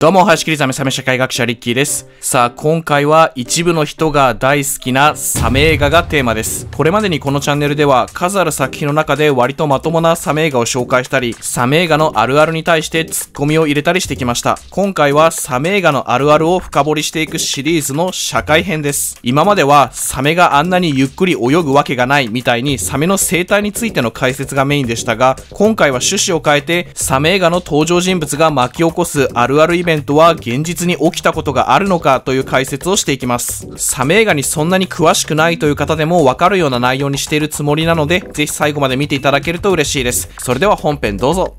どうも、林切りザメサメ社会学者リッキーです。さあ、今回は一部の人が大好きなサメ映画がテーマです。これまでにこのチャンネルでは数ある作品の中で割とまともなサメ映画を紹介したり、サメ映画のあるあるに対してツッコミを入れたりしてきました。今回はサメ映画のあるあるを深掘りしていくシリーズの社会編です。今まではサメがあんなにゆっくり泳ぐわけがないみたいにサメの生態についての解説がメインでしたが、今回は趣旨を変えてサメ映画の登場人物が巻き起こすあるあるイベントベントは現実に起きたことがあるのかという解説をしていきます。サメ映画にそんなに詳しくないという方でもわかるような内容にしているつもりなので、ぜひ最後まで見ていただけると嬉しいです。それでは本編どうぞ。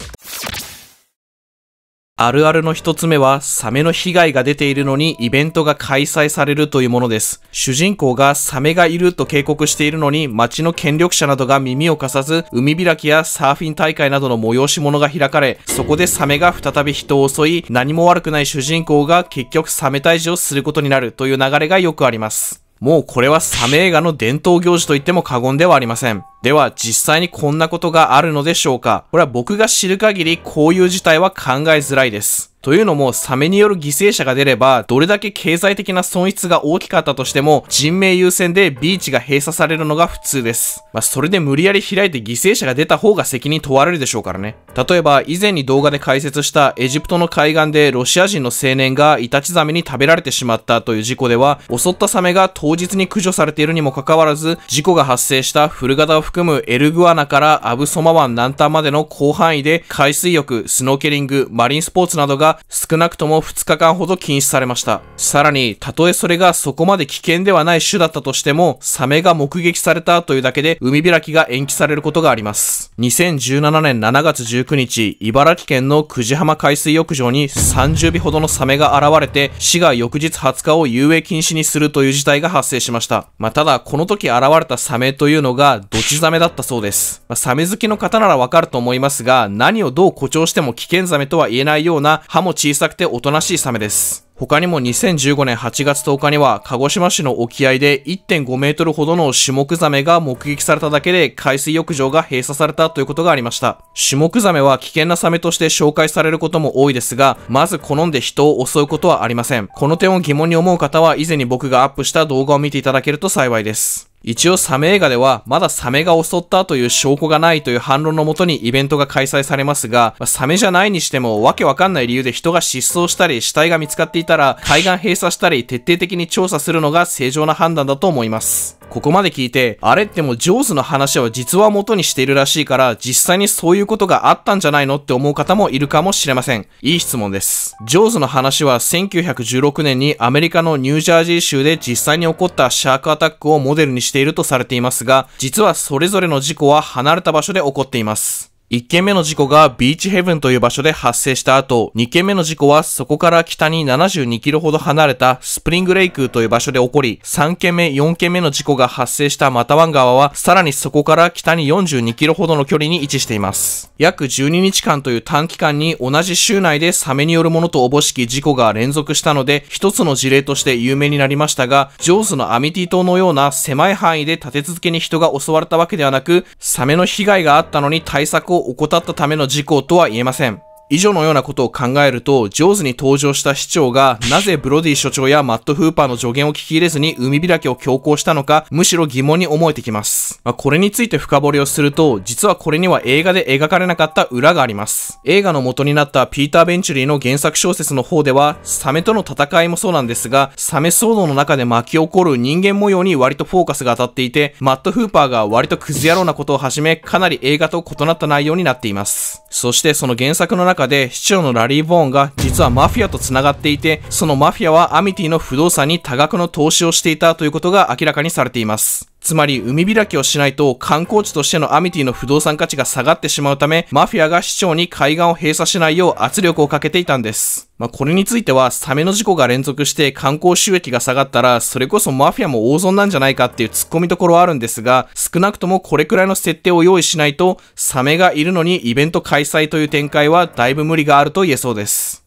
あるあるの一つ目は、サメの被害が出ているのにイベントが開催されるというものです。主人公がサメがいると警告しているのに、町の権力者などが耳を貸さず、海開きやサーフィン大会などの催し物が開かれ、そこでサメが再び人を襲い、何も悪くない主人公が結局サメ退治をすることになるという流れがよくあります。もうこれはサメ映画の伝統行事と言っても過言ではありません。では実際にこんなことがあるのでしょうかこれは僕が知る限りこういう事態は考えづらいです。というのも、サメによる犠牲者が出れば、どれだけ経済的な損失が大きかったとしても、人命優先でビーチが閉鎖されるのが普通です。まあ、それで無理やり開いて犠牲者が出た方が責任問われるでしょうからね。例えば、以前に動画で解説したエジプトの海岸でロシア人の青年がイタチザメに食べられてしまったという事故では、襲ったサメが当日に駆除されているにもかかわらず、事故が発生した古型を含むエルグアナからアブソマ湾南端までの広範囲で、海水浴、スノーケリング、マリンスポーツなどが少なくとも2日間ほど禁止されました。さらに、たとえそれがそこまで危険ではない種だったとしても、サメが目撃されたというだけで海開きが延期されることがあります。2017年7月19日、茨城県の久慈浜海水浴場に30尾ほどのサメが現れて、市が翌日20日を遊泳禁止にするという事態が発生しました。まあ、ただ、この時現れたサメというのが、ドチザメだったそうです。まあ、サメ好きの方ならわかると思いますが、何をどう誇張しても危険ザメとは言えないような、歯も小さくておとなしいサメです。他にも2015年8月10日には鹿児島市の沖合で1.5メートルほどのシュモクザメが目撃されただけで海水浴場が閉鎖されたということがありました。シュモクザメは危険なサメとして紹介されることも多いですが、まず好んで人を襲うことはありません。この点を疑問に思う方は以前に僕がアップした動画を見ていただけると幸いです。一応サメ映画ではまだサメが襲ったという証拠がないという反論のもとにイベントが開催されますが、サメじゃないにしてもわけわかんない理由で人が失踪したり死体が見つかっていたら海岸閉鎖したり徹底的に調査するのが正常な判断だと思います。ここまで聞いて、あれってもジョーズの話を実は元にしているらしいから、実際にそういうことがあったんじゃないのって思う方もいるかもしれません。いい質問です。ジョーズの話は1916年にアメリカのニュージャージー州で実際に起こったシャークアタックをモデルにしているとされていますが、実はそれぞれの事故は離れた場所で起こっています。1件目の事故がビーチヘブンという場所で発生した後、2件目の事故はそこから北に72キロほど離れたスプリングレイクという場所で起こり、3件目、4件目の事故が発生したマタワン川は、さらにそこから北に42キロほどの距離に位置しています。約12日間という短期間に同じ州内でサメによるものとおぼしき事故が連続したので、一つの事例として有名になりましたが、ジョーズのアミティ島のような狭い範囲で立て続けに人が襲われたわけではなく、サメの被害があったのに対策をを怠ったための事故とは言えません。以上のようなことを考えると、ジョーズに登場した市長が、なぜブロディ所長やマット・フーパーの助言を聞き入れずに海開きを強行したのか、むしろ疑問に思えてきます。まあ、これについて深掘りをすると、実はこれには映画で描かれなかった裏があります。映画の元になったピーター・ベンチュリーの原作小説の方では、サメとの戦いもそうなんですが、サメ騒動の中で巻き起こる人間模様に割とフォーカスが当たっていて、マット・フーパーが割とクズ野郎なことをはじめ、かなり映画と異なった内容になっています。そしてその原作の中で市長のラリー・ボーンが実はマフィアと繋がっていて、そのマフィアはアミティの不動産に多額の投資をしていたということが明らかにされています。つまり海開きをしないと観光地としてのアミティの不動産価値が下がってしまうため、マフィアが市長に海岸を閉鎖しないよう圧力をかけていたんです。まあ、これについては、サメの事故が連続して観光収益が下がったら、それこそマフィアも大損なんじゃないかっていう突っ込みところはあるんですが、少なくともこれくらいの設定を用意しないと、サメがいるのにイベント開催という展開はだいぶ無理があると言えそうです。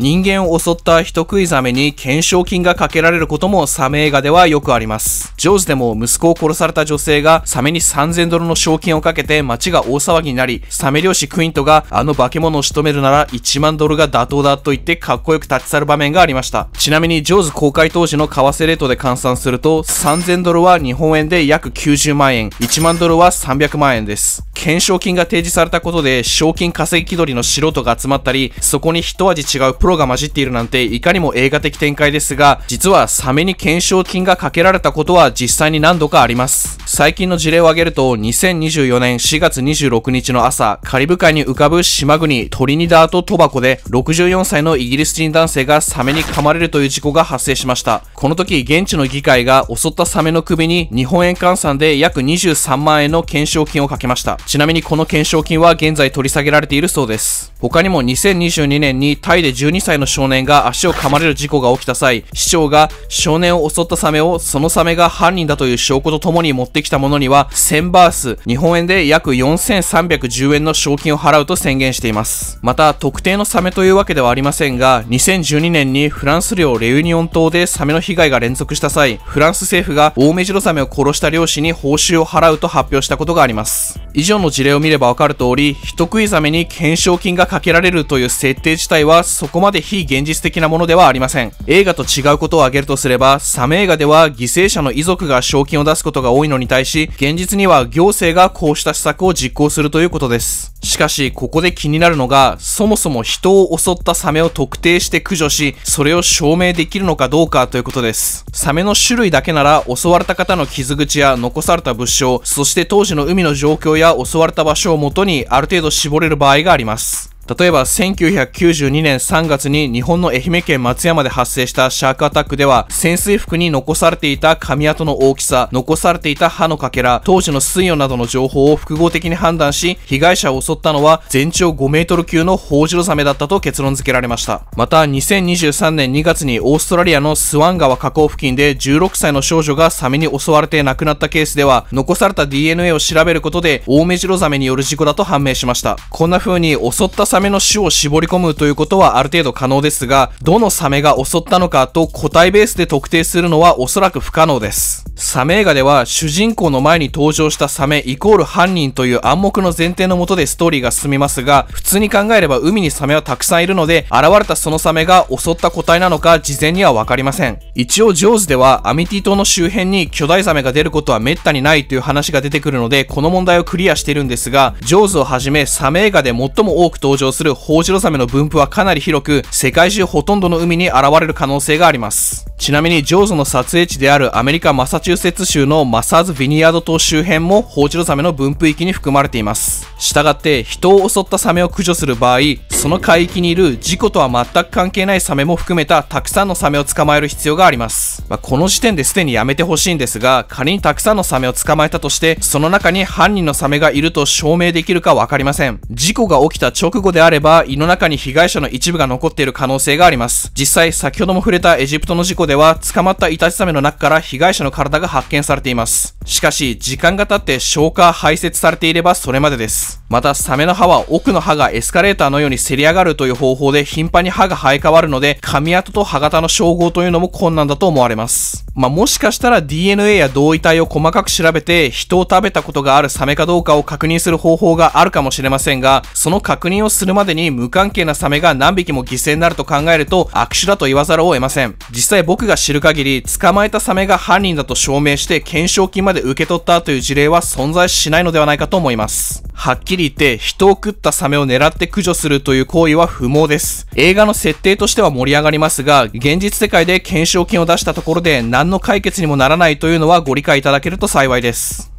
人間を襲った人食いザメに懸賞金がかけられることもサメ映画ではよくあります。ジョーズでも息子を殺された女性がサメに3000ドルの賞金をかけて街が大騒ぎになり、サメ漁師クイントがあの化け物を仕留めるなら1万ドルが妥当だと言ってかっこよく立ち去る場面がありました。ちなみにジョーズ公開当時の為替レートで換算すると3000ドルは日本円で約90万円、1万ドルは300万円です。懸賞金が提示されたことで賞金稼ぎ気取りの素人が集まったり、そこに一味違うプロが混じっているなんていかにも映画的展開ですが、実はサメに懸賞金がかけられたことは実際に何度かあります。最近の事例を挙げると、2024年4月26日の朝、カリブ海に浮かぶ島国トリニダート・トバコで、64歳のイギリス人男性がサメに噛まれるという事故が発生しました。この時、現地の議会が襲ったサメの首に日本円換算で約23万円の懸賞金をかけました。ちなみにこの懸賞金は現在取り下げられているそうです。他にも2022年にタイで12 12歳の少年が足を噛まれる事故が起きた際、市長が少年を襲ったサメをそのサメが犯人だという証拠とともに持ってきたものには1000バース、日本円で約4310円の賞金を払うと宣言しています。また、特定のサメというわけではありませんが、2012年にフランス領レユニオン島でサメの被害が連続した際、フランス政府がオオメジロザメを殺した漁師に報酬を払うと発表したことがあります。以上の事例を見ればわかる通り、人食いザメに懸賞金がかけられるという設定自体はそこまでまで非現実的なものではありません。映画と違うことを挙げるとすれば、サメ映画では犠牲者の遺族が賞金を出すことが多いのに対し、現実には行政がこうした施策を実行するということです。しかし、ここで気になるのが、そもそも人を襲ったサメを特定して駆除し、それを証明できるのかどうかということです。サメの種類だけなら、襲われた方の傷口や残された物証、そして当時の海の状況や襲われた場所をもとに、ある程度絞れる場合があります。例えば1992年3月に日本の愛媛県松山で発生したシャークアタックでは潜水服に残されていた髪跡の大きさ残されていた歯のかけら当時の水温などの情報を複合的に判断し被害者を襲ったのは全長5メートル級のホウジロザメだったと結論付けられましたまた2023年2月にオーストラリアのスワン川河口付近で16歳の少女がサメに襲われて亡くなったケースでは残された DNA を調べることでオオメジロザメによる事故だと判明しましたこんな風に襲ったサメの種を絞り込むということはある程度可能ですが、どのサメが襲ったのかと個体ベースで特定するのはおそらく不可能です。サメ映画では主人公の前に登場したサメイコール犯人という暗黙の前提のもとでストーリーが進みますが、普通に考えれば海にサメはたくさんいるので、現れたそのサメが襲った個体なのか事前にはわかりません。一応ジョーズではアミティ島の周辺に巨大サメが出ることは滅多にないという話が出てくるので、この問題をクリアしてるんですが、ジョーズをはじめサメ映画で最も多く登場生するホウジロザメの分布はかなり広く、世界中ほとんどの海に現れる可能性があります。ちなみに、ジョーズの撮影地であるアメリカ・マサチューセッツ州のマサーズ・ヴィニヤード島周辺もホウジロザメの分布域に含まれています。したがって、人を襲ったサメを駆除する場合、その海域にいる事故とは全く関係ないサメも含めたたくさんのサメを捕まえる必要があります。まあ、この時点ですでにやめてほしいんですが、仮にたくさんのサメを捕まえたとして、その中に犯人のサメがいると証明できるかわかりません。事故が起きた直後であれば、胃の中に被害者の一部が残っている可能性があります。実際、先ほども触れたエジプトの事故では、捕まったイタチサメの中から被害者の体が発見されています。しかし、時間が経って消化、排泄されていればそれまでです。また、サメの歯は奥の歯がエスカレーターのようにせり上がるという方法で頻繁に歯が生え変わるので、髪跡と歯型の照合というのも困難だと思われます。まあ、もしかしたら DNA や同位体を細かく調べて、人を食べたことがあるサメかどうかを確認する方法があるかもしれませんが、その確認をするまでに無関係なサメが何匹も犠牲になると考えると、悪手だと言わざるを得ません。実際僕が知る限り、捕まえたサメが犯人だと証明して、懸賞金まで受け取ったという事例は存在しないのではないかと思います。はっきり言って人を食ったサメを狙って駆除するという行為は不毛です。映画の設定としては盛り上がりますが、現実世界で懸賞金を出したところで何の解決にもならないというのはご理解いただけると幸いです。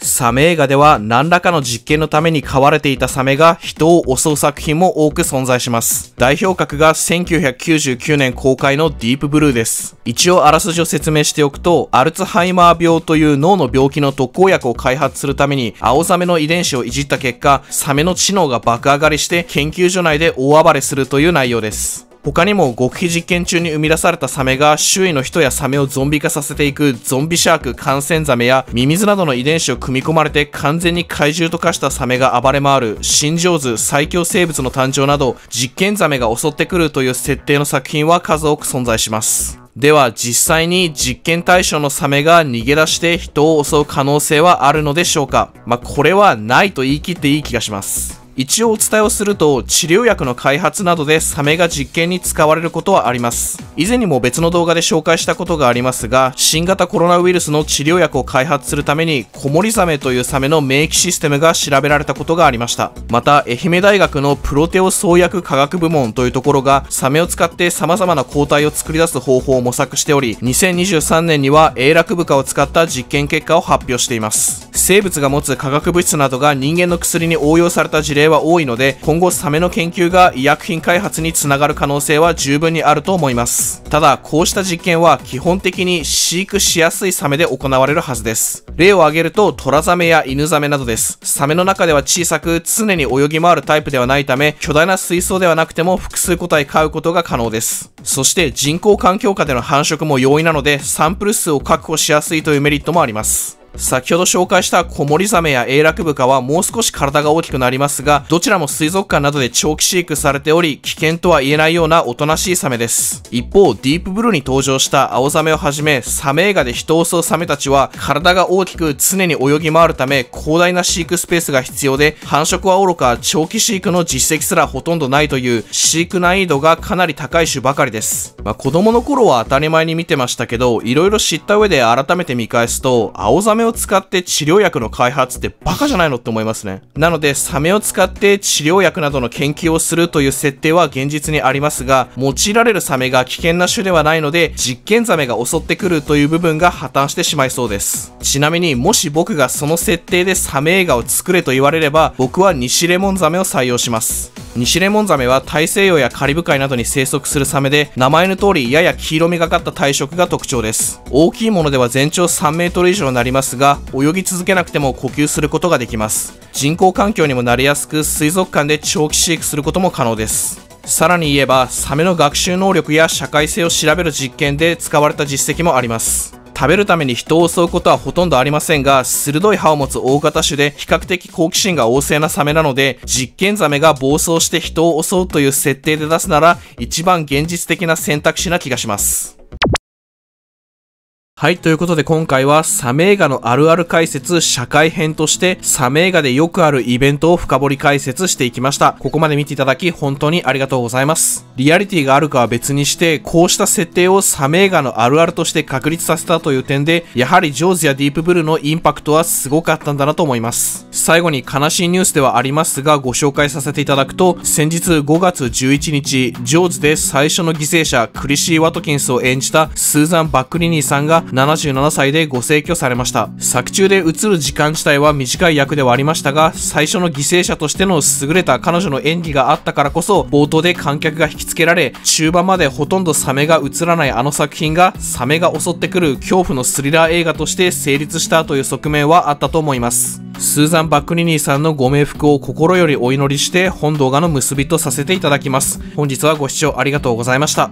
サメ映画では何らかの実験のために飼われていたサメが人を襲う作品も多く存在します。代表格が1999年公開のディープブルーです。一応あらすじを説明しておくと、アルツハイマー病という脳の病気の特効薬を開発するために青サメの遺伝子をいじった結果、サメの知能が爆上がりして研究所内で大暴れするという内容です。他にも極秘実験中に生み出されたサメが周囲の人やサメをゾンビ化させていくゾンビシャーク感染ザメやミミズなどの遺伝子を組み込まれて完全に怪獣と化したサメが暴れ回る新上手最強生物の誕生など実験ザメが襲ってくるという設定の作品は数多く存在します。では実際に実験対象のサメが逃げ出して人を襲う可能性はあるのでしょうかまあ、これはないと言い切っていい気がします。一応お伝えをすると治療薬の開発などでサメが実験に使われることはあります以前にも別の動画で紹介したことがありますが新型コロナウイルスの治療薬を開発するためにコモリザメというサメの免疫システムが調べられたことがありましたまた愛媛大学のプロテオ創薬科学部門というところがサメを使って様々な抗体を作り出す方法を模索しており2023年には英楽部科を使った実験結果を発表しています生物が持つ化学物質などが人間の薬に応用された事例は多いので、今後サメの研究が医薬品開発につながる可能性は十分にあると思います。ただ、こうした実験は基本的に飼育しやすいサメで行われるはずです。例を挙げると、トラザメや犬ザメなどです。サメの中では小さく常に泳ぎ回るタイプではないため、巨大な水槽ではなくても複数個体飼うことが可能です。そして人工環境下での繁殖も容易なので、サンプル数を確保しやすいというメリットもあります。先ほど紹介したコモリザメやエイラクブカはもう少し体が大きくなりますが、どちらも水族館などで長期飼育されており、危険とは言えないようなおとなしいサメです。一方、ディープブルーに登場した青ザメをはじめ、サメ映画で人を襲うサメたちは、体が大きく常に泳ぎ回るため、広大な飼育スペースが必要で、繁殖はおろか、長期飼育の実績すらほとんどないという、飼育難易度がかなり高い種ばかりです。まあ、子供の頃は当たり前に見てましたけど、色々知った上で改めて見返すと、ザメを使って治療薬の開発ってバカじゃないのって思いますね。なので、サメを使って治療薬などの研究をするという設定は現実にありますが、用いられるサメが危険な種ではないので、実験ザメが襲ってくるという部分が破綻してしまいそうです。ちなみに、もし僕がその設定でサメ映画を作れと言われれば、僕はニシレモンザメを採用します。ニシレモンザメは大西洋やカリブ海などに生息するサメで、名前の通りやや黄色みがかった体色が特徴です。大きいものでは全長3メートル以上になりますですが泳ぎ続けなくても呼吸することができます人工環境にもなりやすく水族館で長期飼育することも可能ですさらに言えばサメの学習能力や社会性を調べる実験で使われた実績もあります食べるために人を襲うことはほとんどありませんが、鋭い歯を持つ大型種で比較的好奇心が旺盛なサメなので、実験ザメが暴走して人を襲うという設定で出すなら、一番現実的な選択肢な気がします。はい、ということで今回はサメ映画のあるある解説社会編としてサメ映画でよくあるイベントを深掘り解説していきました。ここまで見ていただき本当にありがとうございます。リアリティがあるかは別にして、こうした設定をサメ映画のあるあるとして確立させたという点で、やはりジョーズやディープブルーのインパクトはすごかったんだなと思います。最後に悲しいニュースではありますがご紹介させていただくと、先日5月11日、ジョーズで最初の犠牲者クリシー・ワトキンスを演じたスーザン・バックリニーさんが77歳でご逝去されました。作中で映る時間自体は短い役ではありましたが、最初の犠牲者としての優れた彼女の演技があったからこそ、冒頭で観客が引きつけられ、中盤までほとんどサメが映らないあの作品が、サメが襲ってくる恐怖のスリラー映画として成立したという側面はあったと思います。スーザン・バックニニーさんのご冥福を心よりお祈りして、本動画の結びとさせていただきます。本日はご視聴ありがとうございました。